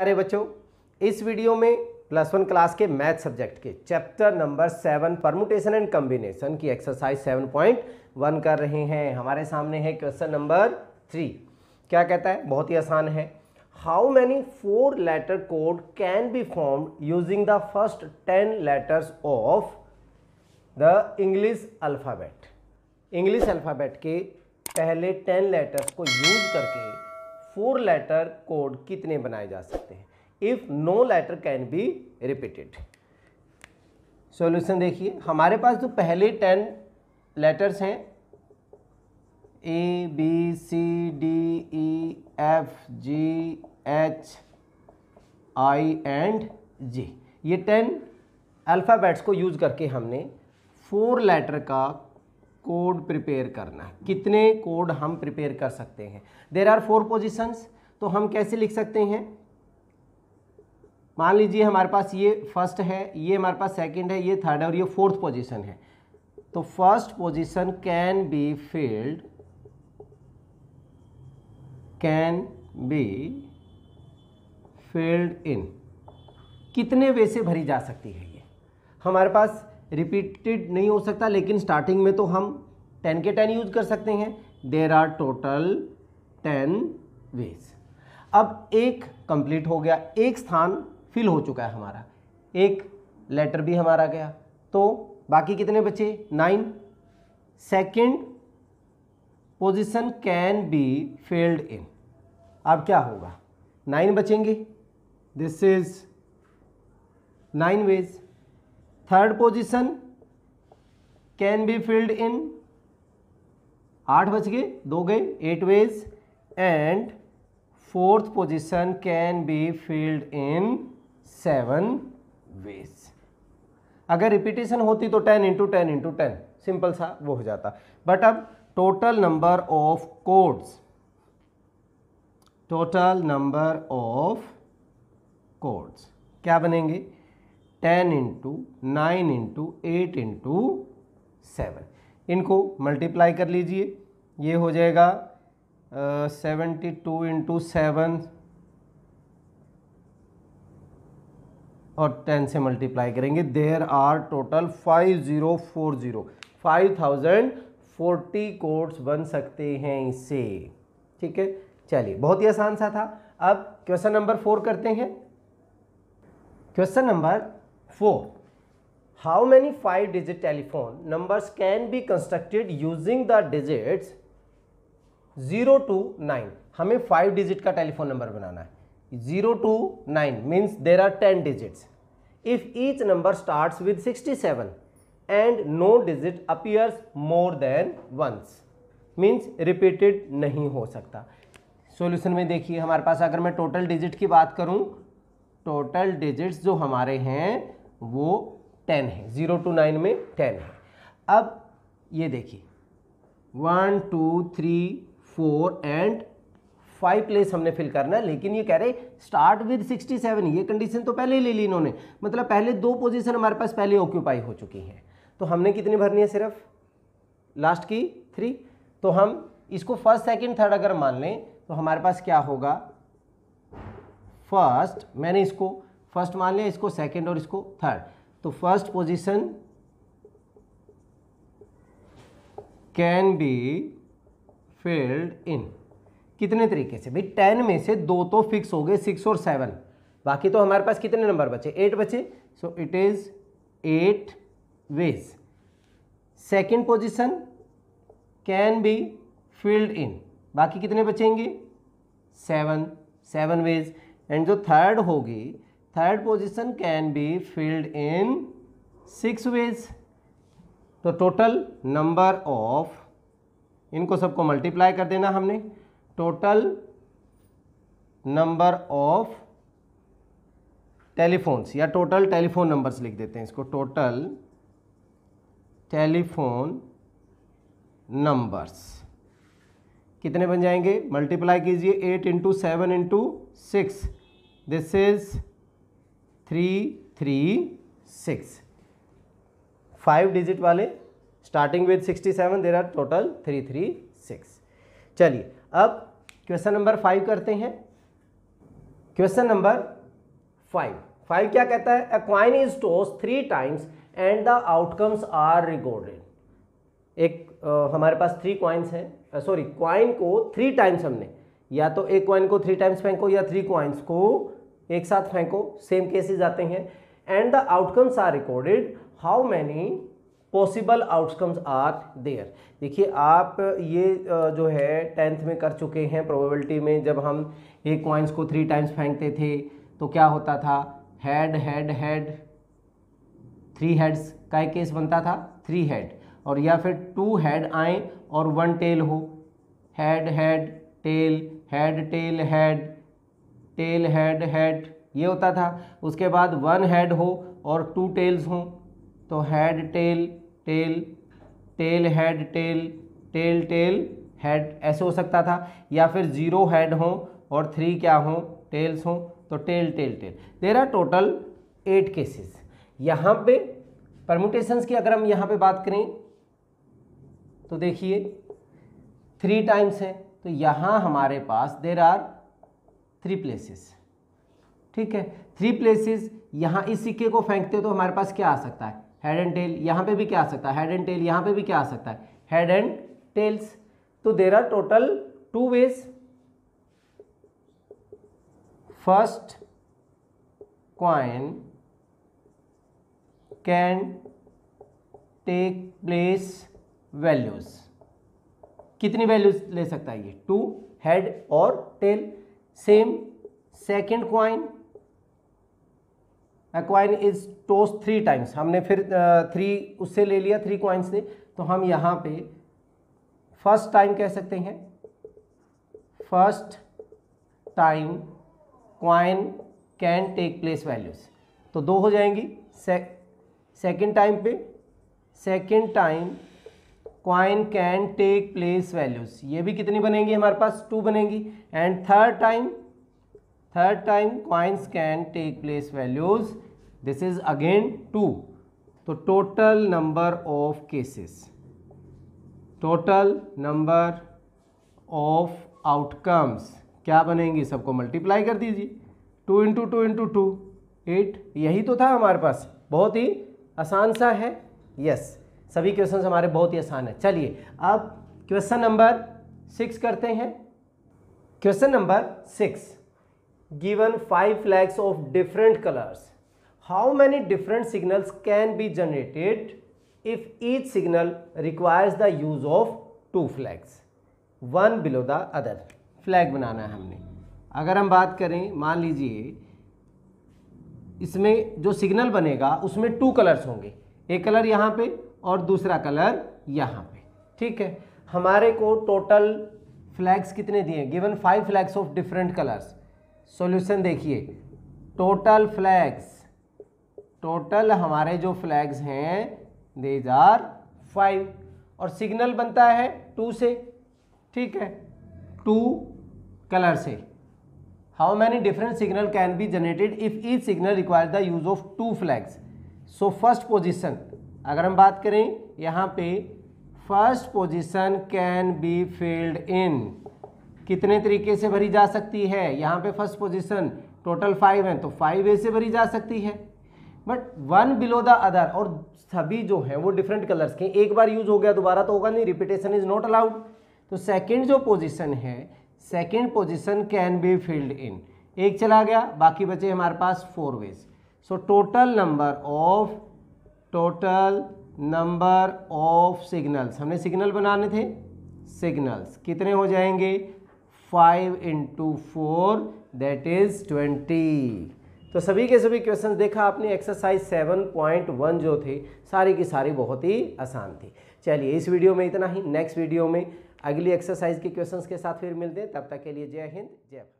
प्यारे बच्चों इस वीडियो में प्लस वन क्लास के मैथ सब्जेक्ट के chapter number seven permutation and combination की एक्सरसाइज सेवन पॉइंट वन कर रहे हैं हमारे सामने है क्वेश्चन नंबर थ्री क्या कहता है बहुत ही आसान है how many four letter code can be form using the first ten letters of the English alphabet English alphabet के पहले टेन लेटर्स को यूज करके फोर लेटर कोड कितने बनाए जा सकते हैं if no letter can be repeated solution देखिए हमारे पास जो तो पहले टेन लेटर्स हैं A B C D E F G H I and G ये टेन अल्फ़ाबेट्स को यूज़ करके हमने फोर लेटर का कोड प्रिपेयर करना कितने कोड हम प्रिपेयर कर सकते हैं देर आर फोर पोजिशंस तो हम कैसे लिख सकते हैं मान लीजिए हमारे पास ये फर्स्ट है ये हमारे पास सेकंड है ये थर्ड है और ये फोर्थ पोजीशन है तो first position can be filled can be filled in कितने वे से भरी जा सकती है ये हमारे पास रिपीटेड नहीं हो सकता लेकिन स्टार्टिंग में तो हम टेन के टेन यूज कर सकते हैं there are total ten ways अब एक कंप्लीट हो गया एक स्थान फिल हो चुका है हमारा एक लेटर भी हमारा गया तो बाकी कितने बचे nine second position can be filled in अब क्या होगा नाइन बचेंगे this is nine ways third position can be filled in आठ बज गए दो गए eight ways and fourth position can be filled in seven ways अगर रिपीटेशन होती तो ten into ten into ten simple सा वो हो जाता बट अब total number of codes total number of codes क्या बनेंगे ten into nine into eight into seven इनको मल्टीप्लाई कर लीजिए ये हो जाएगा सेवेंटी टू इंटू सेवन और टेन से मल्टीप्लाई करेंगे there are total five zero four zero five thousand forty codes बन सकते हैं इससे ठीक है चलिए बहुत ही आसान सा था अब क्वेश्चन नंबर फोर करते हैं question number four how many five digit telephone numbers can be constructed using the digits zero to nine हमें फाइव डिजिट का टेलीफोन नंबर बनाना है zero to nine means there are ten digits if each number start with sixty seven and no digit appears more than once means repeated नहीं हो सकता solution में देखिए हमारे पास अगर मैं टोटल डिजिट की बात करूँ टोटल डिजिट्स जो हमारे हैं वो टेन है ज़ीरो टू नाइन में टेन है अब ये देखिए one two three four and five place हमने फिल करना है लेकिन ये कह रहे स्टार्ट विद 67 ये कंडीशन तो पहले ही ले ली इन्होंने मतलब पहले दो पोजीशन हमारे पास पहले ऑक्यूपाई हो चुकी हैं तो हमने कितनी भरनी है सिर्फ लास्ट की थ्री तो हम इसको फर्स्ट सेकंड थर्ड अगर मान लें तो हमारे पास क्या होगा फर्स्ट मैंने इसको फर्स्ट मान लिया इसको सेकेंड और इसको थर्ड तो first position can be filled in कितने तरीके से भाई टेन में से दो तो फिक्स हो गए सिक्स और सेवन बाकी तो हमारे पास कितने नंबर बचे एट बचे so it is eight ways second position can be filled in बाकी कितने बचेंगे सेवन सेवन वेज एंड जो थर्ड होगी third position can be filled in six ways तो टोटल नंबर ऑफ इनको सबको मल्टीप्लाई कर देना हमने टोटल नंबर ऑफ टेलीफोन्स या टोटल टेलीफोन नंबर्स लिख देते हैं इसको टोटल टेलीफोन नंबर्स कितने बन जाएंगे मल्टीप्लाई कीजिए eight into seven into six this is three three six five digit वाले starting with sixty seven there are total three three six चलिए अब क्वेश्चन नंबर फाइव करते हैं क्वेश्चन नंबर फाइव फाइव क्या कहता है a coin is toss three times and the outcomes are recorded एक आ, हमारे पास थ्री क्वाइंस हैं सॉरी क्वाइन को थ्री टाइम्स हमने या तो एक क्वाइन को थ्री टाइम्स फेंको या थ्री क्वाइंस को एक साथ फेंको सेम केसेस आते हैं and the outcomes are recorded how many possible outcomes are there देखिए आप ये जो है टेंथ में कर चुके हैं प्रोबेबिलिटी में जब हम एक कॉइन्स को थ्री टाइम्स फेंकते थे तो क्या होता था head head head three heads का एक केस बनता था थ्री हेड और या फिर टू हेड आए और वन टेल हो head head tail head tail head tail head head ये होता था उसके बाद वन हेड हो और टू टेल्स हों तो head tail tail tail head tail tail tail head ऐसे हो सकता था या फिर ज़ीरो हेड हो और थ्री क्या हों टेल्स हों तो tail tail tail there are total eight cases यहाँ पे परमुटेशंस की अगर हम यहाँ पे बात करें तो देखिए थ्री टाइम्स है तो यहाँ हमारे पास देर आर थ्री प्लेसेस ठीक है थ्री प्लेसेस यहाँ इस सिक्के को फेंकते हो तो हमारे पास क्या आ सकता है हेड एंड टेल यहाँ पे भी क्या आ सकता है हेड एंड टेल यहाँ पे भी क्या आ सकता है हेड एंड टेल्स तो there are total two ways first coin can take place values कितनी वैल्यूज ले सकता है ये टू हेड और tail same second coin coin is toss three times हमने फिर थ्री उससे ले लिया थ्री क्वाइन से तो हम यहाँ पे फर्स्ट टाइम कह सकते हैं first time coin can take place values तो दो हो जाएंगी सेकेंड टाइम पे second time coin can take place values ये भी कितनी बनेंगी हमारे पास टू बनेंगी and third time third time coins can take place values this is again two तो total number of cases total number of outcomes क्या बनेंगी सबको मल्टीप्लाई कर दीजिए two into two into two eight यही तो था हमारे पास बहुत ही आसान सा है यस yes. सभी क्वेश्चन हमारे बहुत ही आसान है चलिए अब क्वेश्चन नंबर सिक्स करते हैं question number six given five flags of different colours how many different signals can be generated if each signal requires the use of two flags one below the other flag बनाना है हमने अगर हम बात करें मान लीजिए इसमें जो सिग्नल बनेगा उसमें टू कलर्स होंगे एक कलर यहाँ पे और दूसरा कलर यहाँ पे ठीक है हमारे को टोटल फ्लैग्स कितने दिए given five flags of different colours solution देखिए टोटल फ्लैग्स टोटल हमारे जो फ्लैग्स हैं देज आर फाइव और सिग्नल बनता है टू से ठीक है टू कलर से how many different signal can be generated if each signal require the use of two flags so first position अगर हम बात करें यहाँ पे first position can be filled in कितने तरीके से भरी जा सकती है यहाँ पे फर्स्ट पोजीशन टोटल फाइव है तो फाइव वे से भरी जा सकती है but one below the other और सभी जो है वो डिफरेंट कलर्स के एक बार यूज हो गया दोबारा तो होगा नहीं रिपीटेशन इज नॉट अलाउड तो सेकेंड जो पोजिशन है second position can be filled in एक चला गया बाकी बचे हमारे पास four ways so total number of total number of signals हमने सिग्नल बनाने थे सिग्नल्स कितने हो जाएंगे five into four that is twenty तो सभी के सभी क्वेश्चन देखा आपने एक्सरसाइज सेवन पॉइंट वन जो थे सारी की सारी बहुत ही आसान थी चलिए इस वीडियो में इतना ही नेक्स्ट वीडियो में अगली एक्सरसाइज के क्वेश्चंस के साथ फिर मिलते हैं तब तक के लिए जय हिंद जय भारत